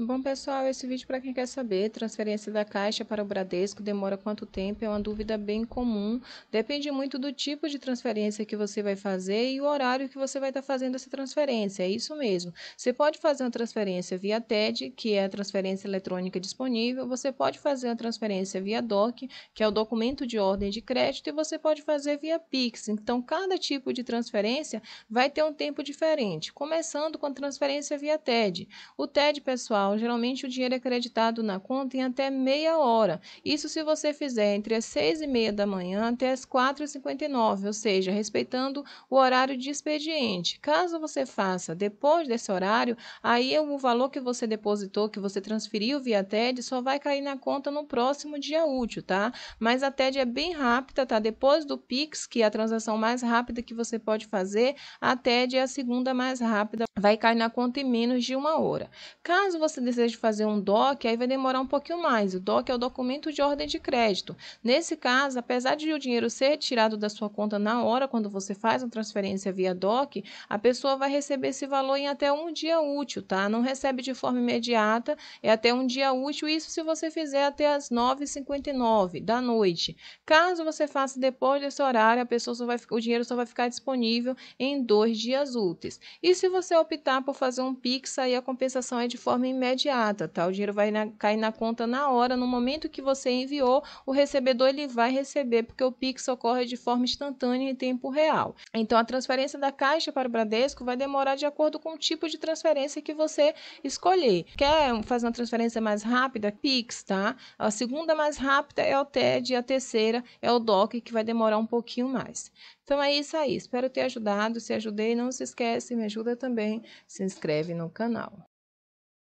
Bom, pessoal, esse vídeo para quem quer saber, transferência da Caixa para o Bradesco demora quanto tempo? É uma dúvida bem comum. Depende muito do tipo de transferência que você vai fazer e o horário que você vai estar tá fazendo essa transferência. É isso mesmo. Você pode fazer uma transferência via TED, que é a transferência eletrônica disponível. Você pode fazer uma transferência via DOC, que é o documento de ordem de crédito, e você pode fazer via Pix. Então, cada tipo de transferência vai ter um tempo diferente. Começando com a transferência via TED. O TED, pessoal, geralmente o dinheiro é creditado na conta em até meia hora. Isso se você fizer entre as seis e meia da manhã até as quatro e cinquenta e nove, ou seja, respeitando o horário de expediente. Caso você faça depois desse horário, aí o é valor que você depositou, que você transferiu via TED, só vai cair na conta no próximo dia útil, tá? Mas a TED é bem rápida, tá? Depois do Pix, que é a transação mais rápida que você pode fazer, a TED é a segunda mais rápida, vai cair na conta em menos de uma hora. Caso você se deseja fazer um DOC, aí vai demorar um pouquinho mais. O DOC é o documento de ordem de crédito. Nesse caso, apesar de o dinheiro ser tirado da sua conta na hora, quando você faz uma transferência via DOC, a pessoa vai receber esse valor em até um dia útil, tá? Não recebe de forma imediata, é até um dia útil, isso se você fizer até as 9h59 da noite. Caso você faça depois desse horário, a pessoa só vai, o dinheiro só vai ficar disponível em dois dias úteis. E se você optar por fazer um PIX, aí a compensação é de forma imediata imediata, tá? O dinheiro vai na, cair na conta na hora, no momento que você enviou, o recebedor ele vai receber, porque o Pix ocorre de forma instantânea em tempo real. Então, a transferência da Caixa para o Bradesco vai demorar de acordo com o tipo de transferência que você escolher. Quer fazer uma transferência mais rápida? Pix, tá? A segunda mais rápida é o TED e a terceira é o DOC, que vai demorar um pouquinho mais. Então é isso aí, espero ter ajudado. Se ajudei, não se esquece, me ajuda também, se inscreve no canal.